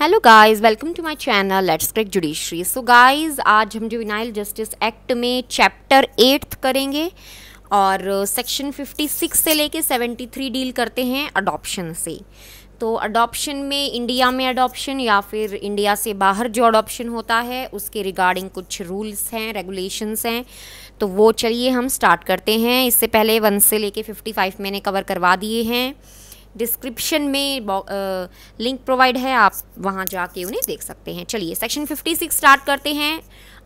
hello guys welcome to my channel let's crack judiciary so guys आज हम juvenile justice act में chapter eighth करेंगे और section uh, 56 से लेके 73 डील करते हैं अडॉप्शन से तो अडॉप्शन में इंडिया में अडॉप्शन या फिर इंडिया से बाहर जो अडॉप्शन होता है उसके रिगार्डिंग कुछ रूल्स हैं रेगुलेशंस हैं तो वो चलिए हम स्टार्ट करते हैं इससे पहले वन से लेके 55 मैंने कवर करवा दिए हैं डिस्क्रिप्शन में लिंक प्रोवाइड है आप वहाँ जाके उन्हें देख सकते हैं चलिए सेक्शन 56 स्टार्ट करते हैं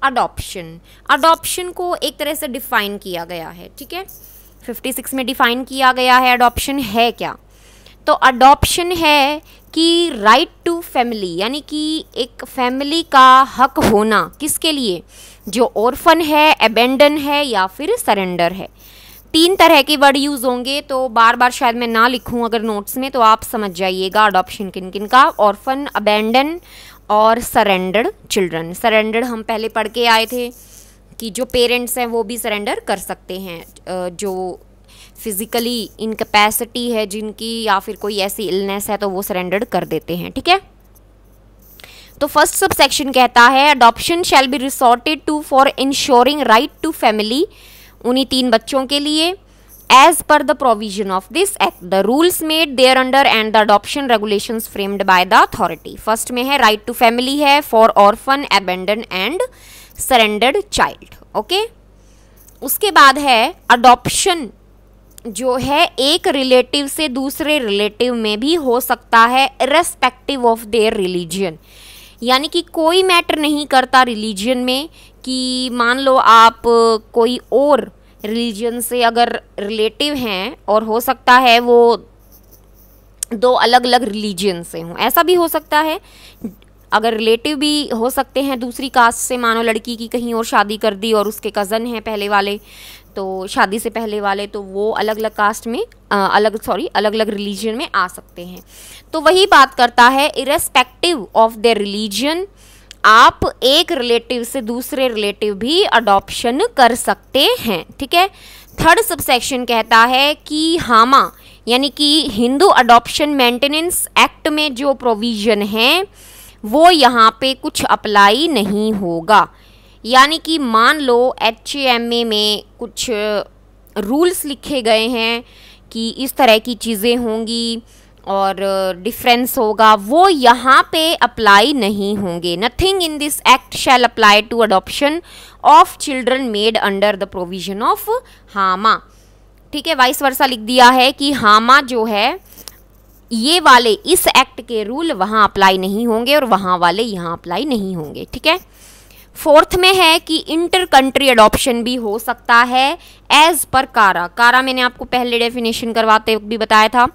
अडॉप्शन अडॉप्शन को एक तरह से डिफाइन किया गया है ठीक है 56 में डिफाइन किया गया है अडॉप्शन है क्या तो अडॉप्शन है कि राइट टू फैमिली यानी कि एक फैमिली का हक होना किसके लिए जो ऑर्फन है एबेंडन है या फिर सरेंडर है तीन तरह के वर्ड यूज़ होंगे तो बार बार शायद मैं ना लिखूं अगर नोट्स में तो आप समझ जाइएगा अडॉप्शन किन किन का ऑर्फन अबेंडन और सरेंडर्ड चिल्ड्रन सरेंडर्ड हम पहले पढ़ के आए थे कि जो पेरेंट्स हैं वो भी सरेंडर कर सकते हैं जो फिज़िकली इनकेपेसिटी है जिनकी या फिर कोई ऐसी इलनेस है तो वो सरेंडर कर देते हैं ठीक है तो फर्स्ट सब सेक्शन कहता है adoption shall be resorted to for ensuring right to family उन्हीं तीन बच्चों के लिए as per the provision of this act the rules made thereunder and the adoption regulation framed by the authority first में है right to family है for orphan abandon and surrendered child okay उसके बाद है adoption जो है एक relative से दूसरे रिलेटिव में भी हो सकता है रेस्पेक्टिव ऑफ देयर रिलीजियन यानी कि कोई मैटर नहीं करता रिलीजियन में कि मान लो आप कोई और रिलीजन से अगर रिलेटिव हैं और हो सकता है वो दो अलग अलग रिलीजन से हों ऐसा भी हो सकता है अगर रिलेटिव भी हो सकते हैं दूसरी कास्ट से मानो लड़की की कहीं और शादी कर दी और उसके कज़न हैं पहले वाले तो शादी से पहले वाले तो वो अलग अलग कास्ट में आ, अलग सॉरी अलग अलग रिलीजन में आ सकते हैं तो वही बात करता है इरेस्पेक्टिव ऑफ देयर रिलीजन आप एक रिलेटिव से दूसरे रिलेटिव भी अडॉप्शन कर सकते हैं ठीक है थर्ड सबसेक्शन कहता है कि हामा यानी कि हिंदू अडॉप्शन मेंटेनेंस एक्ट में जो प्रोविज़न है वो यहाँ पे कुछ अप्लाई नहीं होगा यानी कि मान लो एच में कुछ रूल्स लिखे गए हैं कि इस तरह की चीज़ें होंगी और डिफरेंस होगा वो यहाँ पे अप्लाई नहीं होंगे nothing in this act shall apply to adoption of children made under the provision of HAMA ठीक है वाइस वर्षा लिख दिया है कि हामा जो है ये वाले इस एक्ट के रूल वहाँ अप्लाई नहीं होंगे और वहाँ वाले यहाँ अप्लाई नहीं होंगे ठीक है फोर्थ में है कि इंटर कंट्री अडॉप्शन भी हो सकता है एज पर कारा कारा मैंने आपको पहले डेफिनेशन करवाते भी बताया था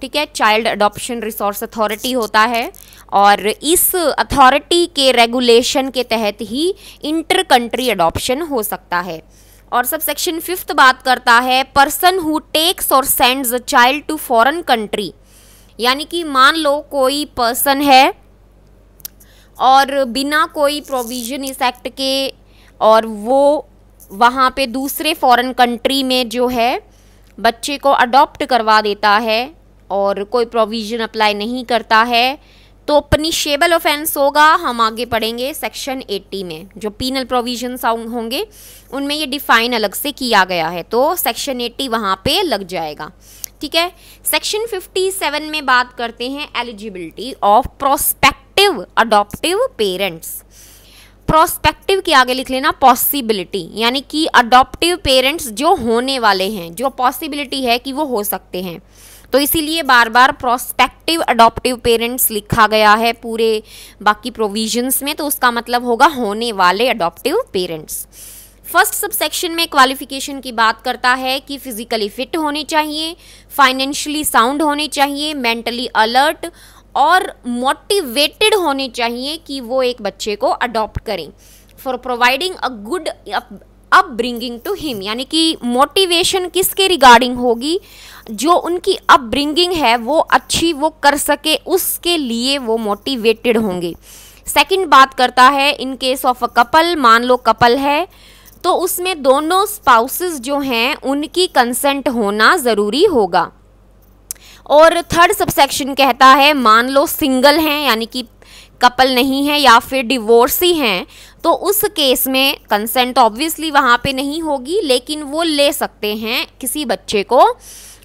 ठीक है चाइल्ड अडॉप्शन रिसोर्स अथॉरिटी होता है और इस अथॉरिटी के रेगुलेशन के तहत ही इंटर कंट्री अडॉप्शन हो सकता है और सब सेक्शन फिफ्थ बात करता है पर्सन हु टेक्स और sends a child to foreign country यानी कि मान लो कोई पर्सन है और बिना कोई प्रोविज़न इस एक्ट के और वो वहाँ पे दूसरे फॉरेन कंट्री में जो है बच्चे को अडॉप्ट करवा देता है और कोई प्रोविज़न अप्लाई नहीं करता है तो पनिशेबल ऑफेंस होगा हम आगे पढ़ेंगे सेक्शन 80 में जो पीनल प्रोविजन होंगे उनमें ये डिफाइन अलग से किया गया है तो सेक्शन 80 वहाँ पे लग जाएगा ठीक है सेक्शन 57 में बात करते हैं eligibility of prospective adoptive parents prospective के आगे लिख लेना पॉसिबिलिटी यानी कि अडॉप्टिव पेरेंट्स जो होने वाले हैं जो पॉसिबिलिटी है कि वो हो सकते हैं तो इसीलिए बार बार प्रोस्पेक्टिव अडोप्टिव पेरेंट्स लिखा गया है पूरे बाकी प्रोविजंस में तो उसका मतलब होगा होने वाले अडोप्टिव पेरेंट्स फर्स्ट सबसेक्शन में क्वालिफिकेशन की बात करता है कि फिजिकली फिट होने चाहिए फाइनेंशियली साउंड होने चाहिए मेंटली अलर्ट और मोटिवेटेड होने चाहिए कि वो एक बच्चे को अडॉप्ट करें for providing a good upbringing to him यानी कि मोटिवेशन किसके रिगार्डिंग होगी जो उनकी अपब्रिंगिंग है वो अच्छी वो कर सके उसके लिए वो मोटिवेटेड होंगे सेकंड बात करता है in case of a couple मान लो कपल है तो उसमें दोनों स्पाउसेस जो हैं उनकी कंसेंट होना ज़रूरी होगा और थर्ड सबसेक्शन कहता है मान लो सिंगल हैं यानी कि कपल नहीं है या फिर डिवोर्सी हैं तो उस केस में कंसेंट ऑब्वियसली वहाँ पे नहीं होगी लेकिन वो ले सकते हैं किसी बच्चे को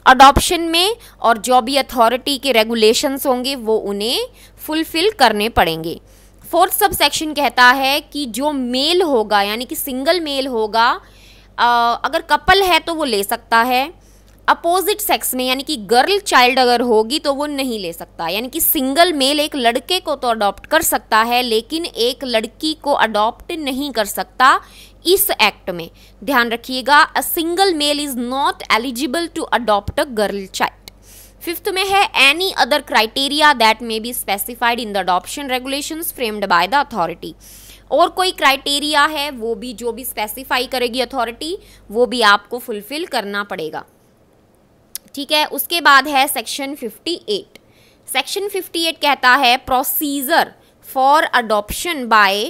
अडॉप्शन में और जो भी अथॉरिटी के रेगुलेशंस होंगे वो उन्हें फुलफिल करने पड़ेंगे फोर्थ सब सेक्शन कहता है कि जो मेल होगा यानी कि सिंगल मेल होगा आ, अगर कपल है तो वो ले सकता है अपोजिट सेक्स में यानी कि गर्ल चाइल्ड अगर होगी तो वो नहीं ले सकता यानी कि सिंगल मेल एक लड़के को तो अडॉप्ट कर सकता है लेकिन एक लड़की को अडॉप्ट नहीं कर सकता इस एक्ट में ध्यान रखिएगा a single male is not eligible to adopt a girl child fifth में है any other criteria that may be specified in the adoption regulation framed by the authority और कोई क्राइटेरिया है वो भी जो भी स्पेसिफाई करेगी अथॉरिटी वो भी आपको फुलफिल करना पड़ेगा ठीक है उसके बाद है सेक्शन 58 सेक्शन 58 कहता है procedure for adoption by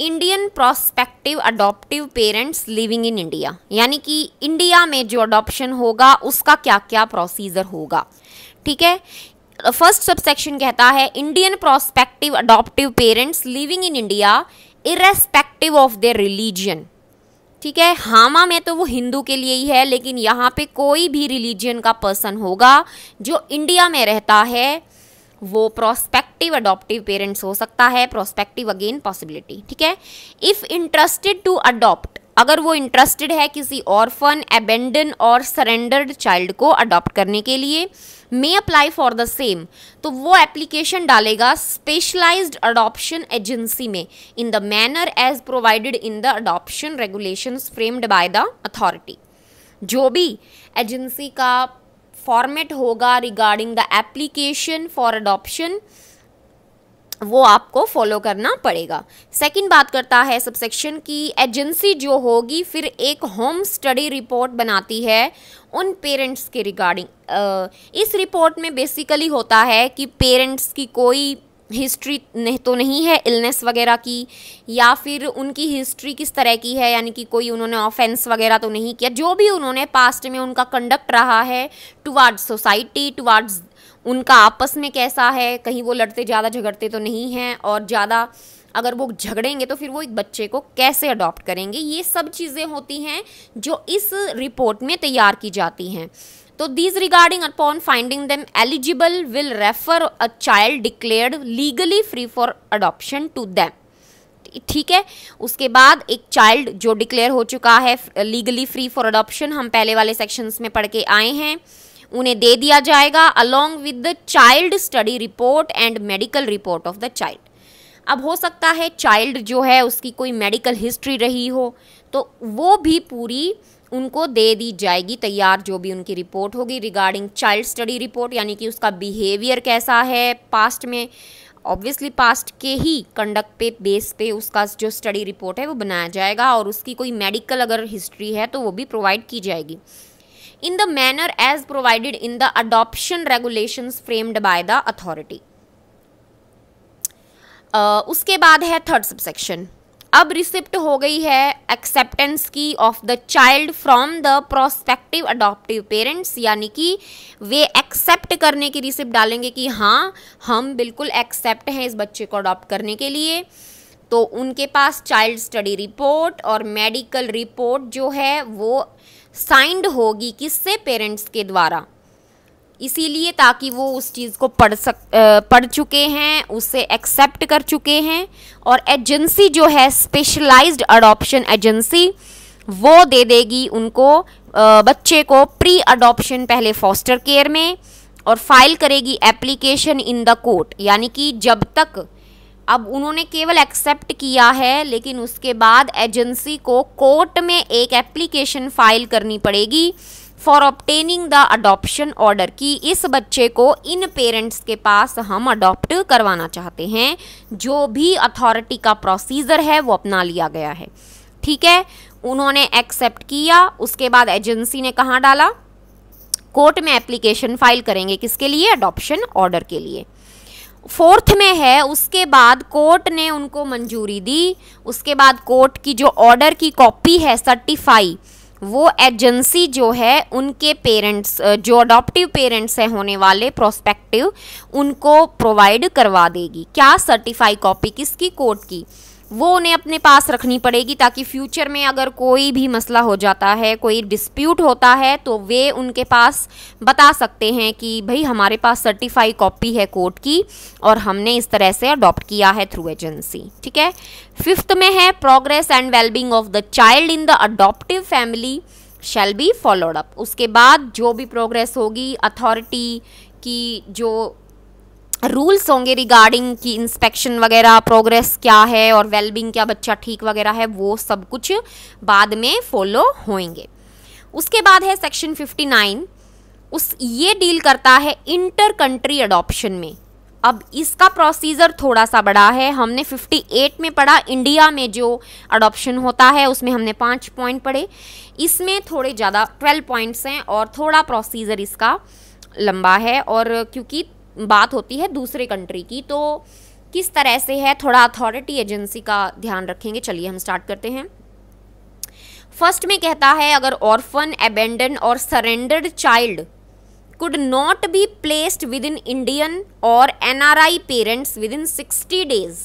Indian prospective adoptive parents living in India यानी कि इंडिया में जो अडॉप्शन होगा उसका क्या क्या प्रोसीजर होगा ठीक है फर्स्ट सबसेक्शन कहता है Indian prospective adoptive parents living in India irrespective of their religion ठीक है हामा में तो वो हिंदू के लिए ही है लेकिन यहाँ पे कोई भी रिलीजन का पर्सन होगा जो इंडिया में रहता है वो प्रोस्पेक्टिव अडॉप्टिव पेरेंट्स हो सकता है प्रोस्पेक्टिव अगेन पॉसिबिलिटी ठीक है इफ़ इंटरेस्टेड टू अडॉप्ट अगर वो इंटरेस्टेड है किसी ऑर्फन एबेंडन और सरेंडर्ड चाइल्ड को अडॉप्ट करने के लिए may apply for the same तो वो एप्लीकेशन डालेगा स्पेशलाइज्ड अडॉप्शन एजेंसी में in the manner as provided in the adoption regulation framed by the authority जो भी एजेंसी का फॉर्मेट होगा regarding the application for adoption वो आपको फॉलो करना पड़ेगा सेकंड बात करता है सबसेक्शन की एजेंसी जो होगी फिर एक होम स्टडी रिपोर्ट बनाती है उन पेरेंट्स के रिगार्डिंग इस रिपोर्ट में बेसिकली होता है कि पेरेंट्स की कोई हिस्ट्री नहीं तो नहीं है इलनेस वगैरह की या फिर उनकी हिस्ट्री किस तरह की है यानी कि कोई उन्होंने ऑफेंस वगैरह तो नहीं किया जो भी उन्होंने पास्ट में उनका कंडक्ट रहा है टुवार्ड्स सोसाइटी टुवार्ड्स उनका आपस में कैसा है कहीं वो लड़ते ज़्यादा झगड़ते तो नहीं हैं और ज़्यादा अगर वो झगड़ेंगे तो फिर वो एक बच्चे को कैसे अडॉप्ट करेंगे ये सब चीज़ें होती हैं जो इस रिपोर्ट में तैयार की जाती हैं तो these regarding upon finding them eligible will refer a child declared legally free for adoption to them ठीक है उसके बाद एक चाइल्ड जो डिक्लेयर हो चुका है लीगली फ्री फॉर अडॉप्शन हम पहले वाले सेक्शंस में पढ़ के आए हैं उन्हें दे दिया जाएगा along with the child study report and medical report of the child अब हो सकता है चाइल्ड जो है उसकी कोई मेडिकल हिस्ट्री रही हो तो वो भी पूरी उनको दे दी जाएगी तैयार जो भी उनकी रिपोर्ट होगी रिगार्डिंग चाइल्ड स्टडी रिपोर्ट यानी कि उसका बिहेवियर कैसा है पास्ट में ऑब्वियसली पास्ट के ही कंडक्ट पे बेस पे उसका जो स्टडी रिपोर्ट है वो बनाया जाएगा और उसकी कोई मेडिकल अगर हिस्ट्री है तो वो भी प्रोवाइड की जाएगी in the manner as provided in the adoption regulations framed by the authority uh, उसके बाद है थर्ड सबसेक्शन अब रिसिप्ट हो गई है एक्सेप्टेंस की of the child from the prospective adoptive parents यानी कि वे एक्सेप्ट करने की रिसिप्ट डालेंगे कि हाँ हम बिल्कुल एक्सेप्ट हैं इस बच्चे को अडॉप्ट करने के लिए तो उनके पास चाइल्ड स्टडी रिपोर्ट और मेडिकल रिपोर्ट जो है वो साइंड होगी किससे पेरेंट्स के द्वारा इसीलिए ताकि वो उस चीज़ को पढ़ सक पढ़ चुके हैं उसे एक्सेप्ट कर चुके हैं और एजेंसी जो है स्पेशलाइज्ड अडॉप्शन एजेंसी वो दे देगी उनको बच्चे को प्री अडॉप्शन पहले फॉस्टर केयर में और फाइल करेगी एप्लीकेशन इन द कोर्ट यानी कि जब तक अब उन्होंने केवल एक्सेप्ट किया है लेकिन उसके बाद एजेंसी को कोर्ट में एक एप्लीकेशन फाइल करनी पड़ेगी for obtaining the adoption order कि इस बच्चे को इन पेरेंट्स के पास हम अडॉप्ट करवाना चाहते हैं जो भी अथॉरिटी का प्रोसीजर है वो अपना लिया गया है ठीक है उन्होंने एक्सेप्ट किया उसके बाद एजेंसी ने कहाँ डाला कोर्ट में एप्लीकेशन फाइल करेंगे किसके लिए अडॉप्शन ऑर्डर के लिए फोर्थ में है उसके बाद कोर्ट ने उनको मंजूरी दी उसके बाद कोर्ट की जो ऑर्डर की कॉपी है सर्टिफाई वो एजेंसी जो है उनके पेरेंट्स जो अडॉप्टिव पेरेंट्स हैं होने वाले प्रोस्पेक्टिव उनको प्रोवाइड करवा देगी क्या सर्टिफाई कॉपी किसकी कोर्ट की वो उन्हें अपने पास रखनी पड़ेगी ताकि फ्यूचर में अगर कोई भी मसला हो जाता है कोई डिस्प्यूट होता है तो वे उनके पास बता सकते हैं कि भाई हमारे पास सर्टिफाई कॉपी है कोर्ट की और हमने इस तरह से अडॉप्ट किया है थ्रू एजेंसी ठीक है फिफ्थ में है progress and wellbeing of the child in the adoptive family shall be followed up उसके बाद जो भी प्रोग्रेस होगी अथॉरिटी की जो रूल्स होंगे रिगार्डिंग की इंस्पेक्शन वगैरह प्रोग्रेस क्या है और वेलबिंग क्या बच्चा ठीक वगैरह है वो सब कुछ बाद में फॉलो होंगे उसके बाद है सेक्शन 59 उस ये डील करता है इंटर कंट्री अडॉप्शन में अब इसका प्रोसीजर थोड़ा सा बड़ा है हमने 58 में पढ़ा इंडिया में जो अडॉप्शन होता है उसमें हमने पाँच पॉइंट पढ़े इसमें थोड़े ज़्यादा ट्वेल्व पॉइंट्स हैं और थोड़ा प्रोसीजर इसका लंबा है और क्योंकि बात होती है दूसरे कंट्री की तो किस तरह से है थोड़ा अथॉरिटी एजेंसी का ध्यान रखेंगे चलिए हम स्टार्ट करते हैं फर्स्ट में कहता है अगर ऑर्फन एबेंडन और surrendered child could not within Indian और N R I parents within sixty days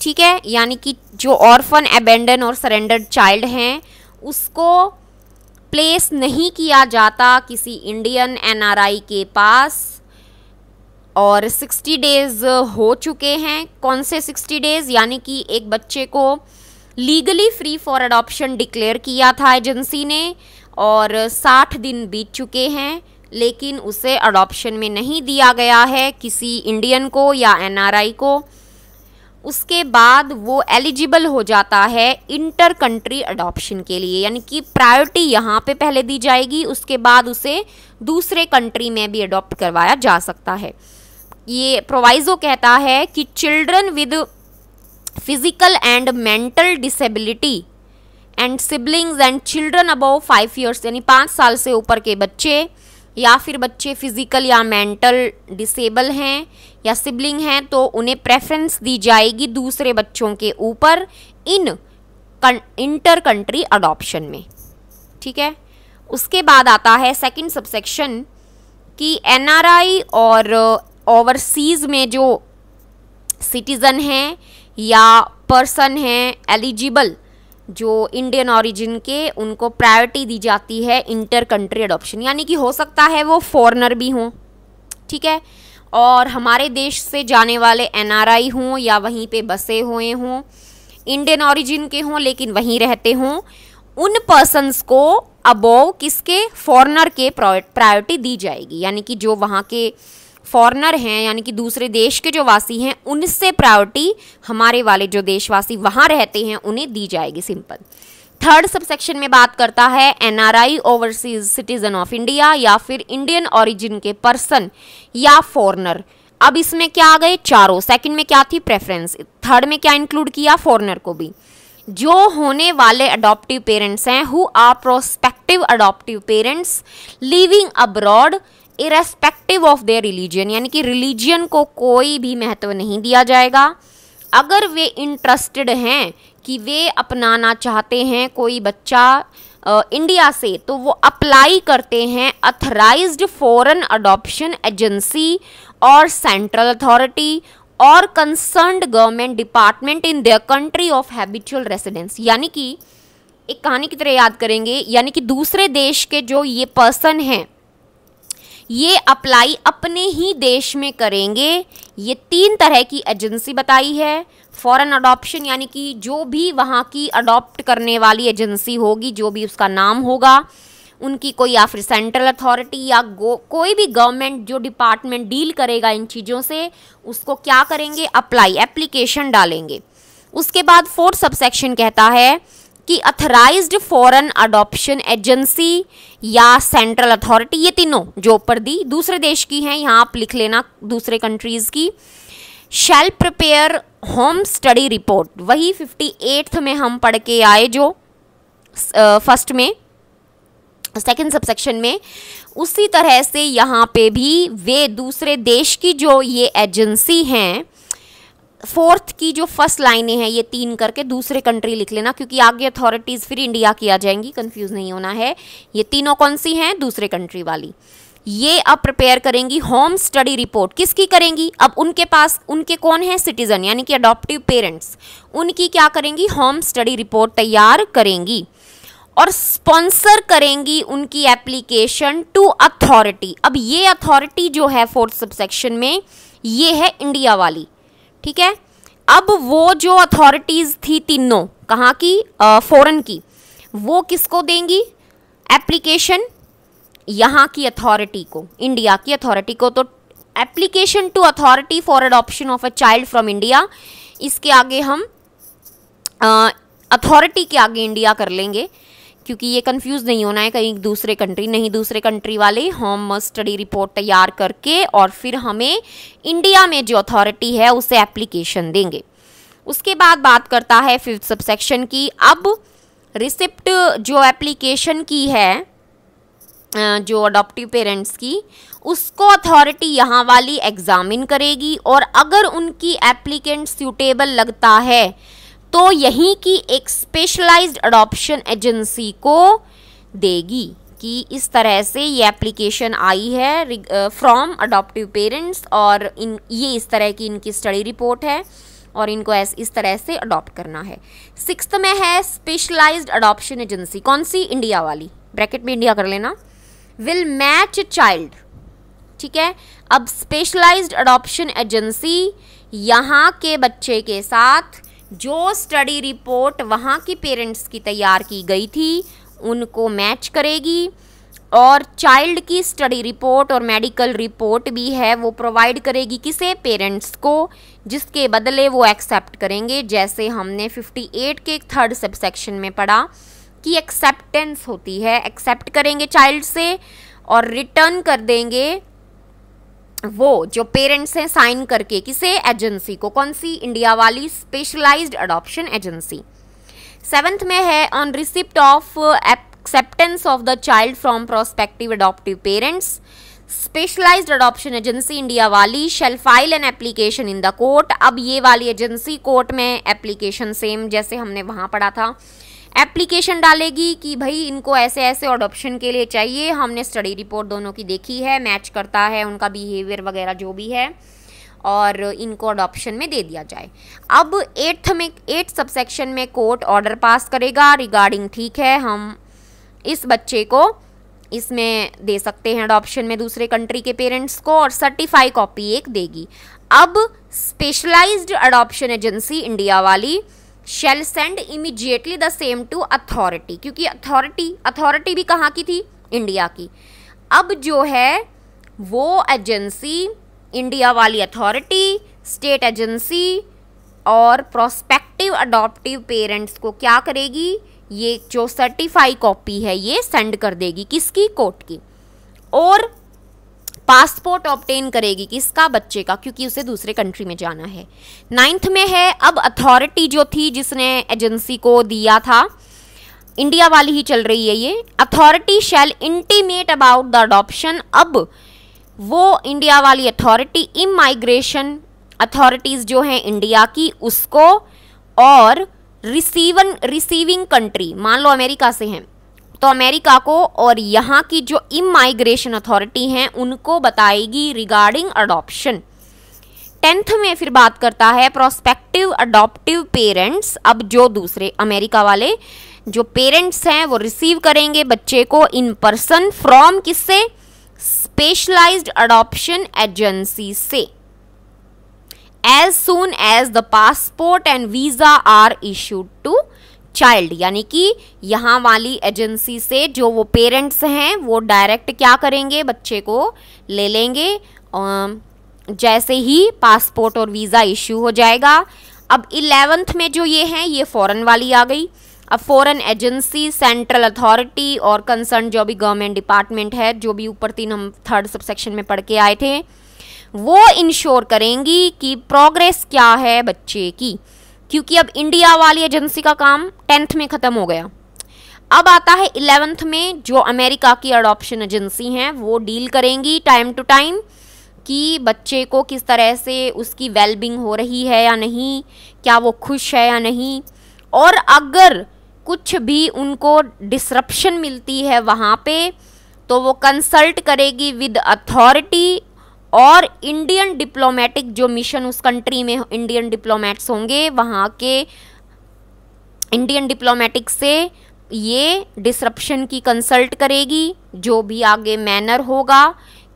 ठीक है यानी कि जो ऑर्फन एबेंडन और सरेंडर्ड चाइल्ड हैं उसको प्लेस नहीं किया जाता किसी इंडियन आई के पास और 60 डेज़ हो चुके हैं कौन से 60 डेज़ यानी कि एक बच्चे को legally free for adoption declare किया था एजेंसी ने और 60 दिन बीत चुके हैं लेकिन उसे अडॉप्शन में नहीं दिया गया है किसी इंडियन को या एनआरआई को उसके बाद वो एलिजिबल हो जाता है इंटर कंट्री अडॉप्शन के लिए यानी कि प्रायोरिटी यहाँ पे पहले दी जाएगी उसके बाद उसे दूसरे कंट्री में भी अडॉप्ट करवाया जा सकता है ये प्रोवाइजो कहता है कि children with physical and mental disability and siblings and children above five years यानी पाँच साल से ऊपर के बच्चे या फिर बच्चे फिजिकल या मेंटल डिसेबल हैं या सिबलिंग हैं तो उन्हें प्रेफरेंस दी जाएगी दूसरे बच्चों के ऊपर इन इंटर कंट्री अडॉप्शन में ठीक है उसके बाद आता है सेकंड सबसेक्शन कि एनआरआई और ओवरसीज़ में जो सिटीज़न हैं या पर्सन हैं एलिजिबल जो इंडियन ओरिजिन के उनको प्रायोरिटी दी जाती है इंटर कंट्री अडोप्शन यानी कि हो सकता है वो फॉरनर भी हों ठीक है और हमारे देश से जाने वाले आई हों या वहीं पे बसे हुए हों इंडियन ओरिजिन के हों लेकिन वहीं रहते हों उन पर्सनस को अबोव किसके फॉरनर के प्रायोरिटी दी जाएगी यानी कि जो वहाँ के फॉरनर हैं यानी कि दूसरे देश के जो वासी हैं उनसे प्रायोरिटी हमारे वाले जो देशवासी वहाँ रहते हैं उन्हें दी जाएगी सिंपल थर्ड सबसेक्शन में बात करता है NRI overseas citizen of India या फिर इंडियन ओरिजिन के पर्सन या फॉरनर अब इसमें क्या आ गए चारों सेकंड में क्या थी प्रेफरेंस थर्ड में क्या इंक्लूड किया फॉरनर को भी जो होने वाले अडॉप्टिव पेरेंट्स हैं who are prospective adoptive parents living abroad irrespective of their religion यानी कि रिलीजन को कोई भी महत्व नहीं दिया जाएगा अगर वे इंटरेस्टेड हैं कि वे अपनाना चाहते हैं कोई बच्चा आ, इंडिया से तो वो अप्लाई करते हैं अथराइज्ड फॉरेन अडॉप्शन एजेंसी और सेंट्रल अथॉरिटी और concerned government department in their country of habitual residence यानी कि एक कहानी की तरह याद करेंगे यानी कि दूसरे देश के जो ये पर्सन हैं ये अप्लाई अपने ही देश में करेंगे ये तीन तरह की एजेंसी बताई है फॉरेन अडॉप्शन यानी कि जो भी वहाँ की अडॉप्ट करने वाली एजेंसी होगी जो भी उसका नाम होगा उनकी कोई या फिर सेंट्रल अथॉरिटी या कोई भी गवर्नमेंट जो डिपार्टमेंट डील करेगा इन चीज़ों से उसको क्या करेंगे अप्लाई एप्लीकेशन डालेंगे उसके बाद फोर्थ सबसेक्शन कहता है कि अथराइज्ड फॉरेन अडॉप्शन एजेंसी या सेंट्रल अथॉरिटी ये तीनों जो ऊपर दी दूसरे देश की हैं यहाँ आप लिख लेना दूसरे कंट्रीज़ की shall prepare home study report वही फिफ्टी एट्थ में हम पढ़ के आए जो फर्स्ट में सेकेंड सबसेक्शन में उसी तरह से यहाँ पे भी वे दूसरे देश की जो ये एजेंसी हैं फोर्थ की जो फर्स्ट लाइनें हैं ये तीन करके दूसरे कंट्री लिख लेना क्योंकि आगे अथॉरिटीज़ फिर इंडिया की आ जाएंगी कंफ्यूज नहीं होना है ये तीनों कौन सी हैं दूसरे कंट्री वाली ये अब प्रिपेयर करेंगी होम स्टडी रिपोर्ट किसकी करेंगी अब उनके पास उनके कौन हैं सिटीजन यानी कि अडोप्टिव पेरेंट्स उनकी क्या करेंगी होम स्टडी रिपोर्ट तैयार करेंगी और स्पॉन्सर करेंगी उनकी एप्लीकेशन टू अथॉरिटी अब ये अथॉरिटी जो है फोर्थ सबसेक्शन में ये है इंडिया वाली ठीक है अब वो जो अथॉरिटीज़ थी तीनों कहाँ की फॉरेन की वो किसको देंगी एप्लीकेशन यहाँ की अथॉरिटी को इंडिया की अथॉरिटी को तो application to authority for adoption of a child from India इसके आगे हम अथॉरिटी के आगे इंडिया कर लेंगे क्योंकि ये कंफ्यूज नहीं होना है कहीं दूसरे कंट्री नहीं दूसरे कंट्री वाले हम स्टडी रिपोर्ट तैयार करके और फिर हमें इंडिया में जो अथॉरिटी है उसे एप्लीकेशन देंगे उसके बाद बात करता है फिफ्थ सबसेक्शन की अब रिसिप्ट जो एप्लीकेशन की है जो अडोप्टिव पेरेंट्स की उसको अथॉरिटी यहाँ वाली एग्जामिन करेगी और अगर उनकी एप्लीकेंट सूटेबल लगता है तो यहीं की एक स्पेशलाइज्ड अडॉप्शन एजेंसी को देगी कि इस तरह से ये एप्लीकेशन आई है फ्रॉम अडॉप्टिव पेरेंट्स और इन ये इस तरह की इनकी स्टडी रिपोर्ट है और इनको ऐस, इस तरह से अडॉप्ट करना है सिक्स में है स्पेशलाइज्ड अडॉप्शन एजेंसी कौन सी इंडिया वाली ब्रैकेट में इंडिया कर लेना विल मैच चाइल्ड ठीक है अब स्पेशलाइज्ड अडॉप्शन एजेंसी यहाँ के बच्चे के साथ जो स्टडी रिपोर्ट वहाँ की पेरेंट्स की तैयार की गई थी उनको मैच करेगी और चाइल्ड की स्टडी रिपोर्ट और मेडिकल रिपोर्ट भी है वो प्रोवाइड करेगी किसे पेरेंट्स को जिसके बदले वो एक्सेप्ट करेंगे जैसे हमने 58 के थर्ड सबसेक्शन में पढ़ा कि एक्सेप्टेंस होती है एक्सेप्ट करेंगे चाइल्ड से और रिटर्न कर देंगे वो जो पेरेंट्स हैं साइन करके किसे एजेंसी को कौन सी इंडिया वाली स्पेशलाइज्ड अडॉप्शन एजेंसी सेवेंथ में है on receipt of acceptance of the child from prospective adoptive parents specialised adoption agency India वाली shall file an application in the court अब ये वाली एजेंसी कोर्ट में एप्लीकेशन सेम जैसे हमने वहाँ पढ़ा था एप्लीकेशन डालेगी कि भाई इनको ऐसे ऐसे अडोप्शन के लिए चाहिए हमने स्टडी रिपोर्ट दोनों की देखी है मैच करता है उनका बिहेवियर वगैरह जो भी है और इनको अडॉप्शन में दे दिया जाए अब एट्थ में एट्थ सबसेक्शन में कोर्ट ऑर्डर पास करेगा रिगार्डिंग ठीक है हम इस बच्चे को इसमें दे सकते हैं अडॉप्शन में दूसरे कंट्री के पेरेंट्स को और सर्टिफाई कॉपी एक देगी अब स्पेशलाइज्ड अडॉप्शन एजेंसी इंडिया वाली shall send immediately the same to authority क्योंकि अथॉरिटी अथॉरिटी भी कहाँ की थी इंडिया की अब जो है वो एजेंसी इंडिया वाली अथॉरिटी स्टेट एजेंसी और प्रोस्पेक्टिव अडॉप्टिव पेरेंट्स को क्या करेगी ये जो सर्टिफाई कॉपी है ये सेंड कर देगी किसकी कोर्ट की और पासपोर्ट ऑप्टेन करेगी किसका बच्चे का क्योंकि उसे दूसरे कंट्री में जाना है नाइन्थ में है अब अथॉरिटी जो थी जिसने एजेंसी को दिया था इंडिया वाली ही चल रही है ये authority shall intimate about the adoption अब वो इंडिया वाली अथॉरिटी इन माइग्रेशन अथॉरिटीज़ जो हैं इंडिया की उसको और रिसीवन रिसीविंग कंट्री मान लो अमेरिका से हैं तो अमेरिका को और यहाँ की जो इमाइग्रेशन अथॉरिटी हैं उनको बताएगी रिगार्डिंग अडॉप्शन टेंथ में फिर बात करता है प्रोस्पेक्टिव अडॉप्टिव पेरेंट्स अब जो दूसरे अमेरिका वाले जो पेरेंट्स हैं वो रिसीव करेंगे बच्चे को इन पर्सन फ्रॉम किससे स्पेशलाइज्ड अडॉप्शन एजेंसी से as soon as the passport and visa are issued to child यानी कि यहाँ वाली एजेंसी से जो वो पेरेंट्स हैं वो डायरेक्ट क्या करेंगे बच्चे को ले लेंगे जैसे ही पासपोर्ट और वीज़ा इश्यू हो जाएगा अब इलेवेंथ में जो ये हैं ये फ़ॉरन वाली आ गई अब फ़ॉरन एजेंसी सेंट्रल अथॉरिटी और कंसर्न जो भी गवर्नमेंट डिपार्टमेंट है जो भी ऊपर तीन हम थर्ड सबसेक्शन में पढ़ के आए थे वो इंश्योर करेंगी कि प्रोग्रेस क्या है बच्चे की क्योंकि अब इंडिया वाली एजेंसी का काम टेंथ में ख़त्म हो गया अब आता है इलेवेंथ में जो अमेरिका की अडॉप्शन एजेंसी हैं वो डील करेंगी टाइम टू टाइम कि बच्चे को किस तरह से उसकी वेलबिंग हो रही है या नहीं क्या वो खुश है या नहीं और अगर कुछ भी उनको डिसरप्शन मिलती है वहाँ पे तो वो कंसल्ट करेगी विद अथॉरिटी और इंडियन डिप्लोमेटिक जो मिशन उस कंट्री में इंडियन डिप्लोमेट्स होंगे वहाँ के इंडियन डिप्लोमेटिक से ये डिसरप्शन की कंसल्ट करेगी जो भी आगे मैनर होगा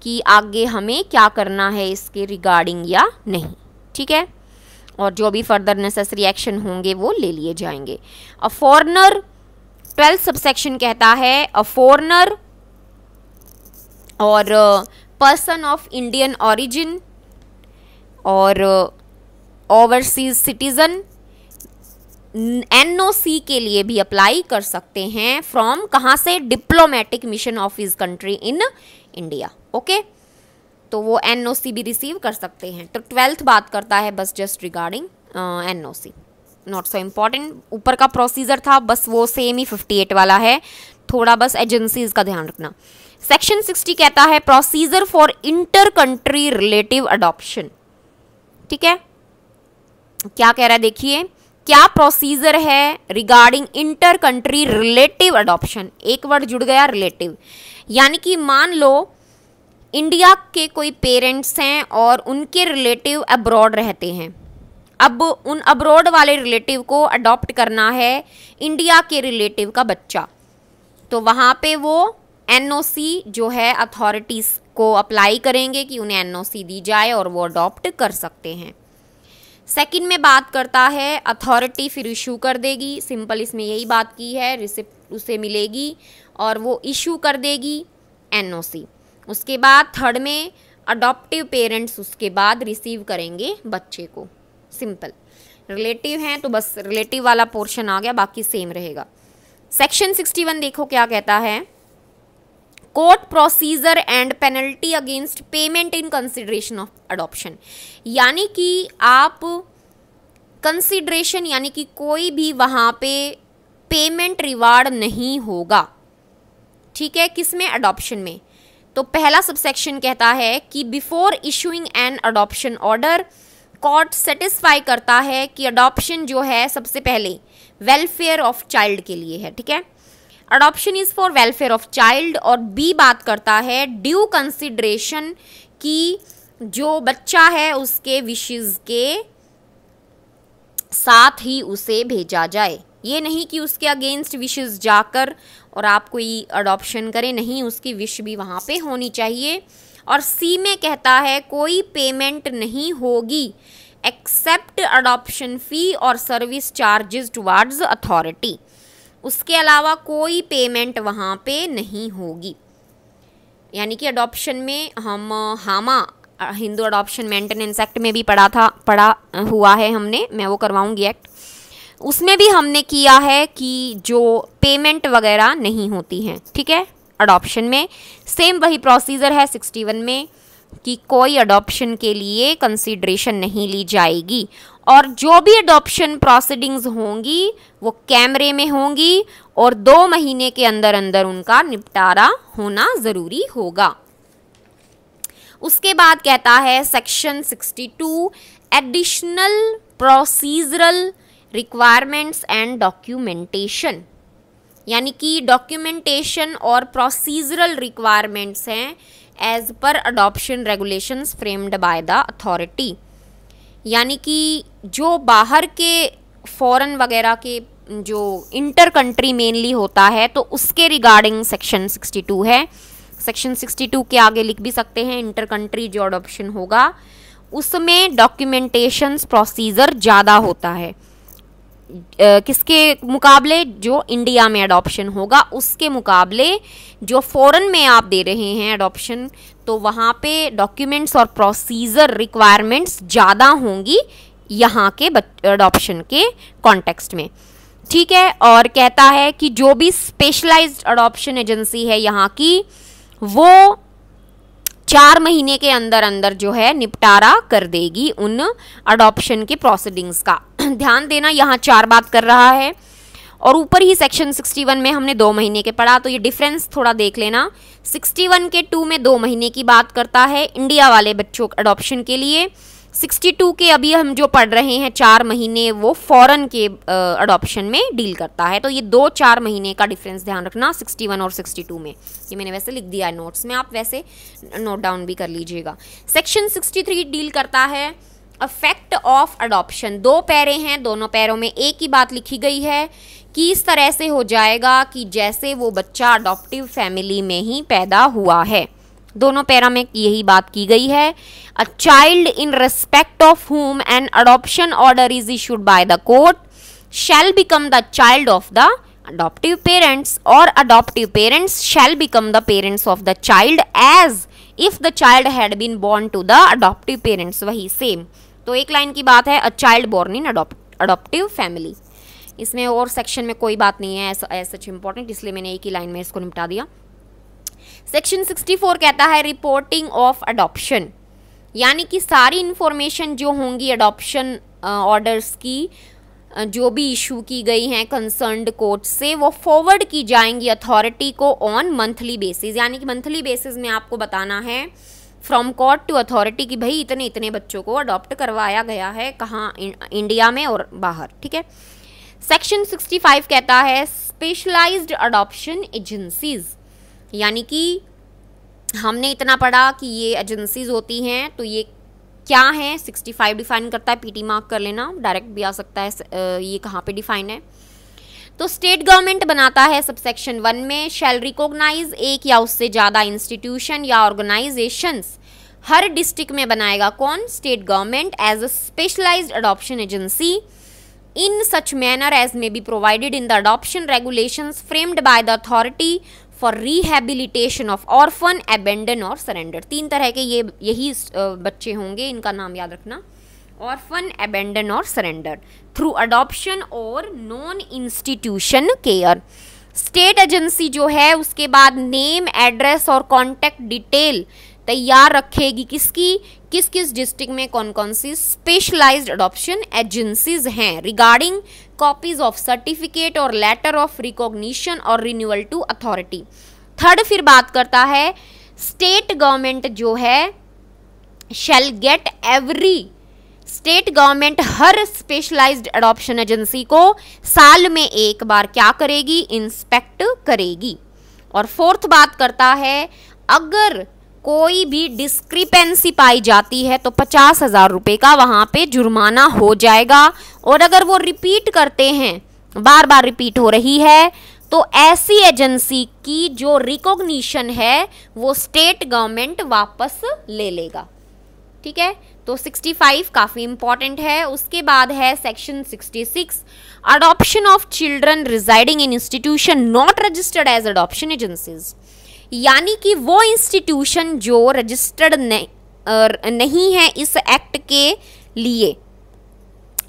कि आगे हमें क्या करना है इसके रिगार्डिंग या नहीं ठीक है और जो भी फर्दर नेसेसरी एक्शन होंगे वो ले लिए जाएंगे अ फॉरनर ट्वेल्थ सबसेक्शन कहता है अ फॉरनर और uh, person of Indian origin और overseas citizen N O C के लिए भी अप्लाई कर सकते हैं फ्रॉम कहाँ से diplomatic mission of is country in India okay तो वो एन ओ सी भी रिसीव कर सकते हैं तो ट्वेल्थ बात करता है बस just regarding N O C not so important ऊपर का प्रोसीजर था बस वो सेम ही फिफ्टी एट वाला है थोड़ा बस एजेंसीज का ध्यान रखना सेक्शन 60 कहता है procedure for inter country relative adoption ठीक है क्या कह रहा है देखिए क्या प्रोसीजर है regarding inter country relative adoption एक वर्ड जुड़ गया रिलेटिव यानी कि मान लो इंडिया के कोई पेरेंट्स हैं और उनके रिलेटिव अब्रॉड रहते हैं अब उन अब्रॉड वाले रिलेटिव को अडॉप्ट करना है इंडिया के रिलेटिव का बच्चा तो वहाँ पे वो एनओसी जो है अथॉरिटीज़ को अप्लाई करेंगे कि उन्हें एनओसी दी जाए और वो अडॉप्ट कर सकते हैं सेकंड में बात करता है अथॉरिटी फिर इशू कर देगी सिंपल इसमें यही बात की है रिसिप्ट उसे मिलेगी और वो इशू कर देगी एनओसी उसके बाद थर्ड में अडॉप्टिव पेरेंट्स उसके बाद रिसीव करेंगे बच्चे को सिंपल रिलेटिव हैं तो बस रिलेटिव वाला पोर्शन आ गया बाकी सेम रहेगा सेक्शन 61 देखो क्या कहता है court procedure and penalty against payment in consideration of adoption यानी कि आप कंसिडरेशन यानी कि कोई भी वहां पे पेमेंट रिवार्ड नहीं होगा ठीक है किसमें अडोप्शन अडॉप्शन में तो पहला सबसेक्शन कहता है कि before issuing an adoption order court satisfy करता है कि अडॉप्शन जो है सबसे पहले वेलफेयर ऑफ चाइल्ड के लिए है ठीक है adoption is for welfare of child और बी बात करता है ड्यू कंसिड्रेशन की जो बच्चा है उसके विशेज़ के साथ ही उसे भेजा जाए ये नहीं कि उसके अगेंस्ट विशेज़ जाकर और आप कोई अडॉप्शन करें नहीं उसकी विश भी वहाँ पे होनी चाहिए और सी में कहता है कोई पेमेंट नहीं होगी एक्सेप्ट अडॉप्शन फ़ी और सर्विस चार्जेस टुवार्ड्स अथॉरिटी उसके अलावा कोई पेमेंट वहाँ पे नहीं होगी यानी कि अडॉप्शन में हम हामा हिंदू अडॉप्शन मेंटेनेंस एक्ट में भी पढ़ा था पढ़ा हुआ है हमने मैं वो करवाऊंगी एक्ट उसमें भी हमने किया है कि जो पेमेंट वगैरह नहीं होती हैं ठीक है अडॉप्शन में सेम वही प्रोसीजर है सिक्सटी वन में कि कोई अडॉप्शन के लिए कंसिड्रेशन नहीं ली जाएगी और जो भी अडॉप्शन प्रोसीडिंग्स होंगी वो कैमरे में होंगी और दो महीने के अंदर अंदर उनका निपटारा होना ज़रूरी होगा उसके बाद कहता है section 62 additional procedural requirements and documentation यानी कि डॉक्यूमेंटेशन और प्रोसीजरल रिक्वायरमेंट्स हैं एज पर adoption regulations framed by the authority यानी कि जो बाहर के फॉरेन वगैरह के जो इंटर कंट्री मेनली होता है तो उसके रिगार्डिंग सेक्शन 62 है सेक्शन 62 के आगे लिख भी सकते हैं इंटर कंट्री जो अडोप्शन होगा उसमें डॉक्यूमेंटेशंस प्रोसीजर ज़्यादा होता है किसके मुकाबले जो इंडिया में अडॉप्शन होगा उसके मुकाबले जो फॉरन में आप दे रहे हैं अडॉप्शन तो वहाँ पे डॉक्यूमेंट्स और प्रोसीजर रिक्वायरमेंट्स ज़्यादा होंगी यहाँ के अडॉप्शन के कॉन्टेक्स्ट में ठीक है और कहता है कि जो भी स्पेशलाइज्ड अडॉप्शन एजेंसी है यहाँ की वो चार महीने के अंदर अंदर जो है निपटारा कर देगी उन अडॉप्शन के प्रोसीडिंग्स का ध्यान देना यहाँ चार बात कर रहा है और ऊपर ही सेक्शन 61 में हमने दो महीने के पढ़ा तो ये डिफरेंस थोड़ा देख लेना 61 के टू में दो महीने की बात करता है इंडिया वाले बच्चों अडॉप्शन के लिए 62 के अभी हम जो पढ़ रहे हैं चार महीने वो फॉरन के अडॉप्शन में डील करता है तो ये दो चार महीने का डिफरेंस ध्यान रखना 61 और 62 में ये मैंने वैसे लिख दिया है नोट्स में आप वैसे नोट डाउन भी कर लीजिएगा सेक्शन 63 डील करता है अफेक्ट ऑफ अडॉप्शन दो पैरे हैं दोनों पैरों में एक ही बात लिखी गई है कि इस तरह से हो जाएगा कि जैसे वो बच्चा अडोप्टिव फैमिली में ही पैदा हुआ है दोनों पैरा में यही बात की गई है a child in respect of whom an adoption order is issued by the court shall become the child of the adoptive parents or adoptive parents shall become the parents of the child as if the child had been born to the adoptive parents वही same तो एक line की बात है a child born in adoptive family इसमें और section में कोई बात नहीं है ऐसा ऐसा इंपॉर्टेंट इसलिए मैंने एक ही लाइन में इसको निपटा दिया सेक्शन 64 कहता है रिपोर्टिंग ऑफ अडॉप्शन यानी कि सारी इन्फॉर्मेशन जो होंगी अडॉप्शन ऑर्डर्स की जो भी इशू की गई हैं कंसर्नड कोर्ट से वो फॉरवर्ड की जाएंगी अथॉरिटी को ऑन मंथली बेसिस यानी कि मंथली बेसिस में आपको बताना है फ्रॉम कोर्ट टू अथॉरिटी कि भाई इतने इतने बच्चों को अडॉप्ट करवाया गया है कहाँ इंडिया में और बाहर ठीक है सेक्शन 65 कहता है स्पेशलाइज्ड अडॉप्शन एजेंसीज यानी कि हमने इतना पढ़ा कि ये एजेंसीज होती हैं तो ये क्या है 65 डिफाइन करता है पीटी मार्क कर लेना डायरेक्ट भी आ सकता है ये कहाँ पे डिफाइन है तो स्टेट गवर्नमेंट बनाता है सब सेक्शन वन में शैल रिकॉग्नाइज एक या उससे ज़्यादा इंस्टीट्यूशन या ऑर्गेनाइजेशंस हर डिस्ट्रिक्ट में बनाएगा कौन state government as a specialise adoption agency in such manner as may be provided in the adoption regulations framed by the authority for rehabilitation of orphan abandon और surrender तीन तरह के ये यही बच्चे होंगे इनका नाम याद रखना ऑर्फन एबेंडन और सरेंडर थ्रू अडोप्शन और non institution care state agency जो है उसके बाद नेम एड्रेस और कॉन्टेक्ट डिटेल तैयार रखेगी किसकी किस किस डिस्ट्रिक्ट में कौन कौन सी स्पेशलाइज्ड अडॉप्शन एजेंसीज हैं रिगार्डिंग कॉपीज ऑफ सर्टिफिकेट और लेटर ऑफ रिकॉग्निशन और रिन्यूअल टू अथॉरिटी थर्ड फिर बात करता है स्टेट गवर्नमेंट जो है shall get every state government हर स्पेशलाइज्ड अडॉप्शन एजेंसी को साल में एक बार क्या करेगी इंस्पेक्ट करेगी और फोर्थ बात करता है अगर कोई भी डिस्क्रिपेंसी पाई जाती है तो पचास हज़ार रुपये का वहाँ पे जुर्माना हो जाएगा और अगर वो रिपीट करते हैं बार बार रिपीट हो रही है तो ऐसी एजेंसी की जो रिकॉग्निशन है वो स्टेट गवर्नमेंट वापस ले लेगा ठीक है तो 65 काफ़ी इंपॉर्टेंट है उसके बाद है section 66 adoption of children residing in institution not registered as adoption agencies यानी कि वो इंस्टीट्यूशन जो रजिस्टर्ड नहीं है इस एक्ट के लिए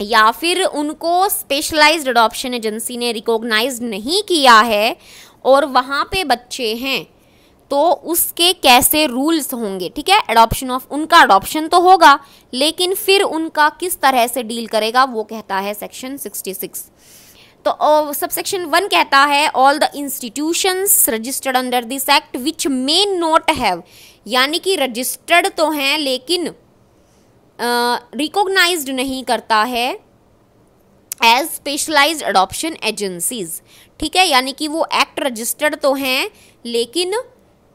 या फिर उनको स्पेशलाइज्ड अडॉप्शन एजेंसी ने रिकॉग्नाइज नहीं किया है और वहाँ पे बच्चे हैं तो उसके कैसे रूल्स होंगे ठीक है अडॉप्शन ऑफ उनका अडॉप्शन तो होगा लेकिन फिर उनका किस तरह से डील करेगा वो कहता है सेक्शन 66 तो सबसेक्शन वन कहता है all the institutions registered under this act which may not have यानी कि रजिस्टर्ड तो हैं लेकिन रिकोगनाइज uh, नहीं करता है एज स्पेशलाइज अडोप्शन एजेंसीज ठीक है यानी कि वो एक्ट रजिस्टर्ड तो हैं लेकिन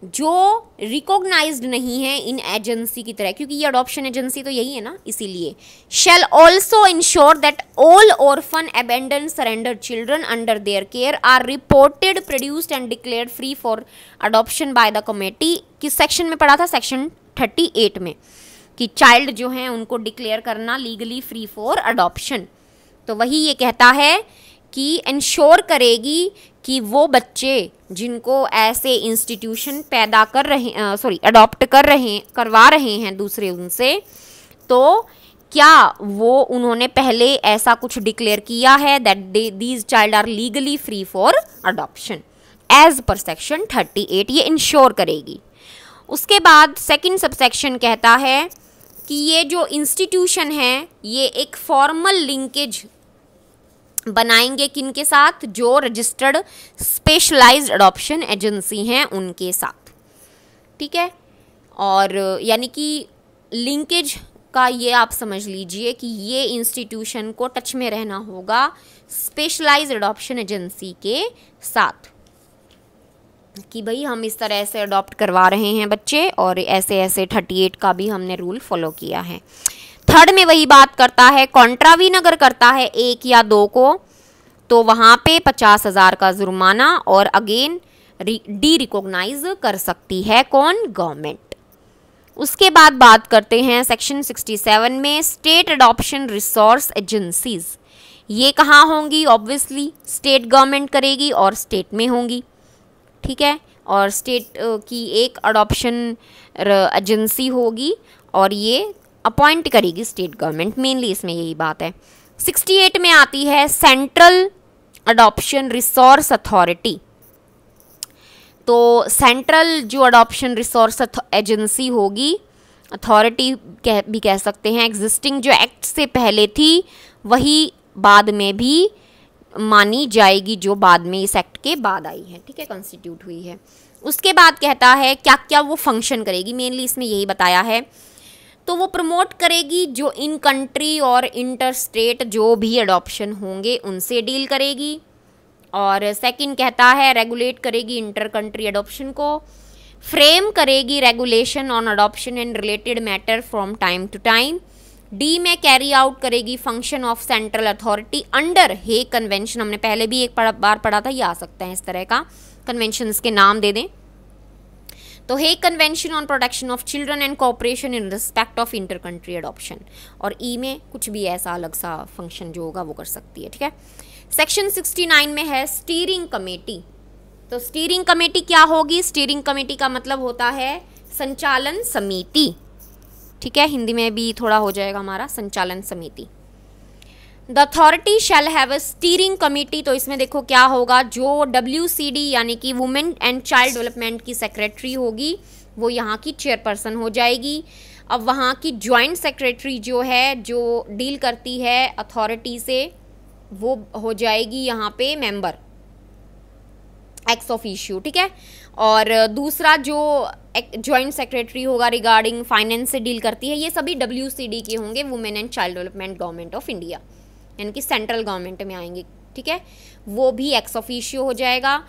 जो रिकॉग्नाइज्ड नहीं है इन एजेंसी की तरह क्योंकि ये अडॉप्शन एजेंसी तो यही है ना इसीलिए shall also ensure that all orphan abandon surrender children under their care are reported produced and declare free for adoption by the committee किस सेक्शन में पढ़ा था सेक्शन थर्टी एट में कि चाइल्ड जो है उनको डिक्लेयर करना लीगली फ्री फॉर अडॉप्शन तो वही ये कहता है कि इंश्योर करेगी कि वो बच्चे जिनको ऐसे इंस्टीट्यूशन पैदा कर रहे सॉरी अडॉप्ट कर रहे करवा रहे हैं दूसरे उनसे तो क्या वो उन्होंने पहले ऐसा कुछ डिक्लेयर किया है that these child are legally free for adoption as पर सेक्शन 38 ये इंश्योर करेगी उसके बाद सेकंड सबसेक्शन कहता है कि ये जो इंस्टीट्यूशन है ये एक फॉर्मल लिंकेज बनाएंगे किन के साथ जो रजिस्टर्ड स्पेशलाइज्ड अडॉप्शन एजेंसी हैं उनके साथ ठीक है और यानी कि लिंकेज का ये आप समझ लीजिए कि ये इंस्टीट्यूशन को टच में रहना होगा स्पेशलाइज्ड अडॉप्शन एजेंसी के साथ कि भाई हम इस तरह से अडॉप्ट करवा रहे हैं बच्चे और ऐसे ऐसे 38 का भी हमने रूल फॉलो किया है थर्ड में वही बात करता है कॉन्ट्रावीन अगर करता है एक या दो को तो वहाँ पे पचास हज़ार का जुर्माना और अगेन डी रिकोगनाइज कर सकती है कौन गवर्नमेंट उसके बाद बात करते हैं सेक्शन 67 में स्टेट अडॉप्शन रिसोर्स एजेंसीज ये कहाँ होंगी ऑब्वियसली स्टेट गवर्नमेंट करेगी और स्टेट में होंगी ठीक है और स्टेट की एक अडॉप्शन एजेंसी होगी और ये अपॉइंट करेगी स्टेट गवर्नमेंट मेनली इसमें यही बात है 68 में आती है सेंट्रल अडॉप्शन रिसोर्स अथॉरिटी तो सेंट्रल जो अडॉप्शन रिसोर्स एजेंसी होगी अथॉरिटी कह भी कह सकते हैं एग्जिस्टिंग जो एक्ट से पहले थी वही बाद में भी मानी जाएगी जो बाद में इस एक्ट के बाद आई है ठीक है कॉन्स्टिट्यूट हुई है उसके बाद कहता है क्या क्या वो फंक्शन करेगी मेनली इसमें यही बताया है तो वो प्रमोट करेगी जो इन कंट्री और इंटर स्टेट जो भी अडॉप्शन होंगे उनसे डील करेगी और सेकंड कहता है रेगुलेट करेगी इंटर कंट्री अडॉप्शन को फ्रेम करेगी regulation on adoption and related matter from time to time डी में कैरी आउट करेगी function of central authority under Hague convention हमने पहले भी एक बार पढ़ा था ये आ सकता है इस तरह का कन्वेंशन के नाम दे दें तो Hague convention on protection of children and cooperation in respect of inter country adoption और ई e में कुछ भी ऐसा अलग सा फंक्शन जो होगा वो कर सकती है ठीक है सेक्शन 69 में है स्टीयरिंग कमेटी तो स्टीयरिंग कमेटी क्या होगी स्टीयरिंग कमेटी का मतलब होता है संचालन समिति ठीक है हिंदी में भी थोड़ा हो जाएगा हमारा संचालन समिति the authority shall have a steering committee तो इसमें देखो क्या होगा जो डब्ल्यू यानी कि वुमेन एंड चाइल्ड डेवलपमेंट की सेक्रेटरी होगी वो यहाँ की चेयरपर्सन हो जाएगी अब वहाँ की जॉइंट सेक्रेटरी जो है जो डील करती है अथॉरिटी से वो हो जाएगी यहाँ पे मेंबर एक्स ऑफ इश्यू ठीक है और दूसरा जो जॉइंट सेक्रेटरी होगा रिगार्डिंग फाइनेंस से डील करती है ये सभी डब्ल्यू के होंगे women and child development government of India यानी कि सेंट्रल गवर्नमेंट में आएंगे ठीक है वो भी एक्स ऑफिशियो हो जाएगा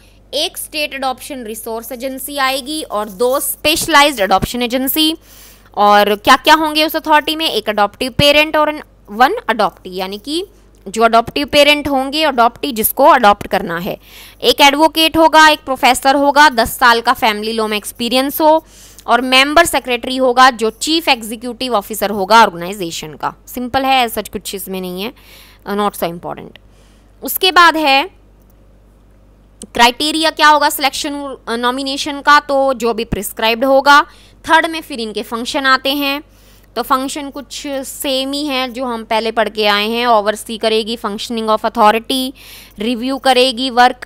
एक स्टेट अडोप्शन रिसोर्स एजेंसी आएगी और दो स्पेशलाइज अडोप्शन एजेंसी और क्या क्या होंगे उस अथॉरिटी में एक अडोप्टिव पेरेंट और वन अडोप्टी यानी कि जो अडोप्टिव पेरेंट होंगे अडोप्टी जिसको अडोप्ट करना है एक एडवोकेट होगा एक प्रोफेसर होगा दस साल का फैमिली लॉ में एक्सपीरियंस हो और मेंबर सेक्रेटरी होगा जो चीफ एग्जीक्यूटिव ऑफिसर होगा ऑर्गेनाइजेशन का सिंपल है सच कुछ इसमें नहीं है नॉट सो इम्पॉर्टेंट उसके बाद है क्राइटेरिया क्या होगा सिलेक्शन नॉमिनेशन uh, का तो जो भी प्रिस्क्राइब्ड होगा थर्ड में फिर इनके फंक्शन आते हैं तो फंक्शन कुछ सेम ही है जो हम पहले पढ़ के आए हैं ओवरसी करेगी फंक्शनिंग ऑफ अथॉरिटी रिव्यू करेगी वर्क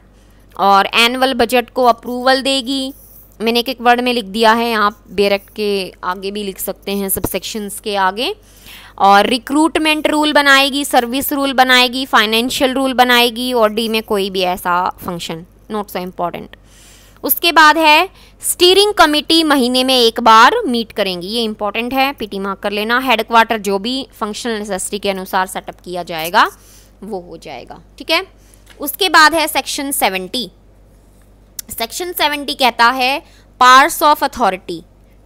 और एनुअल बजट को अप्रूवल देगी मैंने एक एक वर्ड में लिख दिया है आप बेरेक्ट के आगे भी लिख सकते हैं सब सेक्शंस के आगे और रिक्रूटमेंट रूल बनाएगी सर्विस रूल बनाएगी फाइनेंशियल रूल बनाएगी और डी में कोई भी ऐसा फंक्शन नोट सो इम्पॉर्टेंट उसके बाद है स्टीयरिंग कमिटी महीने में एक बार मीट करेंगी ये इंपॉर्टेंट है पीटी मार्क कर लेना हेडक्वार्टर जो भी फंक्शनल नेसेसिटी के अनुसार सेटअप किया जाएगा वो हो जाएगा ठीक है उसके बाद है सेक्शन सेवेंटी सेक्शन सेवेंटी कहता है पार्स ऑफ अथॉरिटी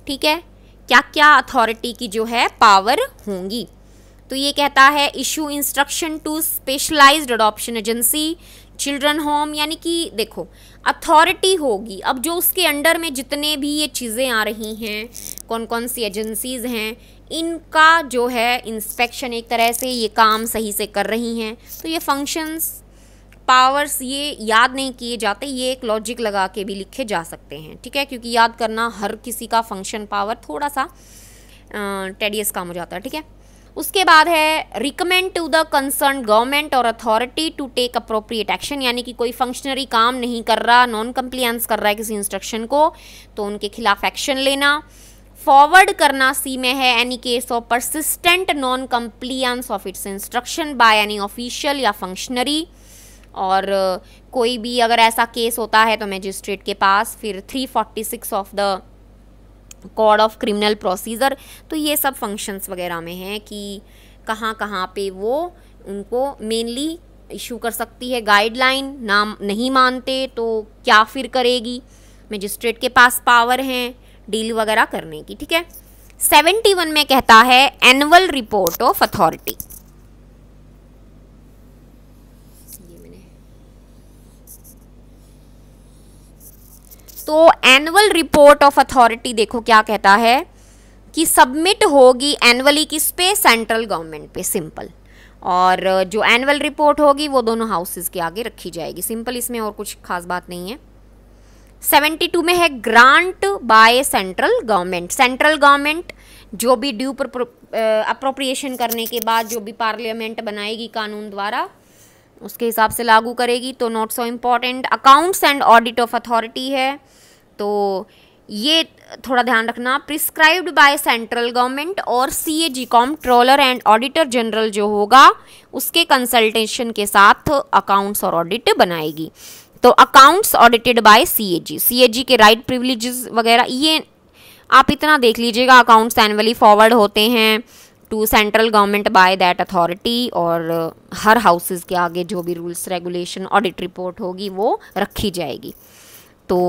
ठीक है क्या क्या अथॉरिटी की जो है पावर होंगी तो ये कहता है issue instruction to specialised adoption agency children home यानी कि देखो अथॉरिटी होगी अब जो उसके अंडर में जितने भी ये चीज़ें आ रही हैं कौन कौन सी एजेंसीज हैं इनका जो है इंस्पेक्शन एक तरह से ये काम सही से कर रही हैं तो ये फंक्शंस पावर्स ये याद नहीं किए जाते ये एक लॉजिक लगा के भी लिखे जा सकते हैं ठीक है क्योंकि याद करना हर किसी का फंक्शन पावर थोड़ा सा टेडियस काम हो जाता है ठीक है उसके बाद है recommend to the concern government और authority to take appropriate action यानी कि कोई फंक्शनरी काम नहीं कर रहा नॉन कंप्लियंस कर रहा है किसी इंस्ट्रक्शन को तो उनके खिलाफ एक्शन लेना फॉरवर्ड करना सी में है any case of persistent non compliance of its instruction by any official या फंक्शनरी और कोई भी अगर ऐसा केस होता है तो मजिस्ट्रेट के पास फिर 346 of the code of criminal procedure तो ये सब फंक्शंस वगैरह में हैं कि कहाँ कहाँ पे वो उनको मेनली इशू कर सकती है गाइडलाइन नाम नहीं मानते तो क्या फिर करेगी मजिस्ट्रेट के पास पावर हैं डील वगैरह करने की ठीक है सेवेंटी वन में कहता है एनुअल रिपोर्ट ऑफ अथॉरिटी तो एनुअल रिपोर्ट ऑफ अथॉरिटी देखो क्या कहता है कि सबमिट होगी एनुअली किस पे सेंट्रल गवर्नमेंट पे सिंपल और जो एनुअल रिपोर्ट होगी वो दोनों हाउसेस के आगे रखी जाएगी सिंपल इसमें और कुछ खास बात नहीं है 72 में है grant by central government central government जो भी ड्यू अप्रोप्रिएशन करने के बाद जो भी पार्लियामेंट बनाएगी कानून द्वारा उसके हिसाब से लागू करेगी तो not so important accounts and audit of authority है तो ये थोड़ा ध्यान रखना प्रिस्क्राइब्ड बाय सेंट्रल गवर्नमेंट और सी ए जी ट्रोलर एंड ऑडिटर जनरल जो होगा उसके कंसल्टेशन के साथ अकाउंट्स और ऑडिट बनाएगी तो accounts audited by C A G C A G के राइट प्रिवलीज वगैरह ये आप इतना देख लीजिएगा अकाउंट्स एनुअली फॉरवर्ड होते हैं to central government by that authority और हर हाउसेज के आगे जो भी रूल्स रेगुलेशन ऑडिट रिपोर्ट होगी वो रखी जाएगी तो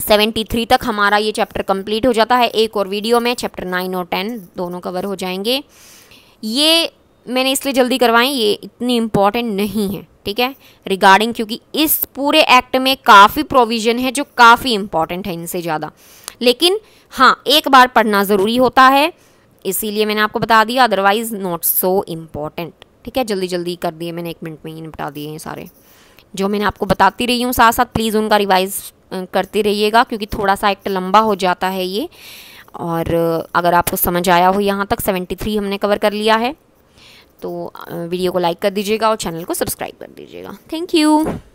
73 तक हमारा ये चैप्टर कंप्लीट हो जाता है एक और वीडियो में चैप्टर नाइन और टेन दोनों कवर हो जाएंगे ये मैंने इसलिए जल्दी करवाएं ये इतनी इम्पॉर्टेंट नहीं है ठीक है रिगार्डिंग क्योंकि इस पूरे एक्ट में काफ़ी प्रोविज़न है जो काफ़ी इम्पॉर्टेंट है इनसे ज़्यादा लेकिन हाँ एक बार पढ़ना ज़रूरी होता है इसीलिए मैंने आपको बता दिया अदरवाइज़ नॉट सो इम्पॉर्टेंट ठीक है जल्दी जल्दी कर दिए मैंने एक मिनट में ही निपटा दिए हैं सारे जो मैंने आपको बताती रही हूँ साथ साथ प्लीज़ उनका रिवाइज़ करते रहिएगा क्योंकि थोड़ा सा एक्ट लंबा हो जाता है ये और अगर आपको समझ आया हो यहाँ तक 73 हमने कवर कर लिया है तो वीडियो को लाइक कर दीजिएगा और चैनल को सब्सक्राइब कर दीजिएगा थैंक यू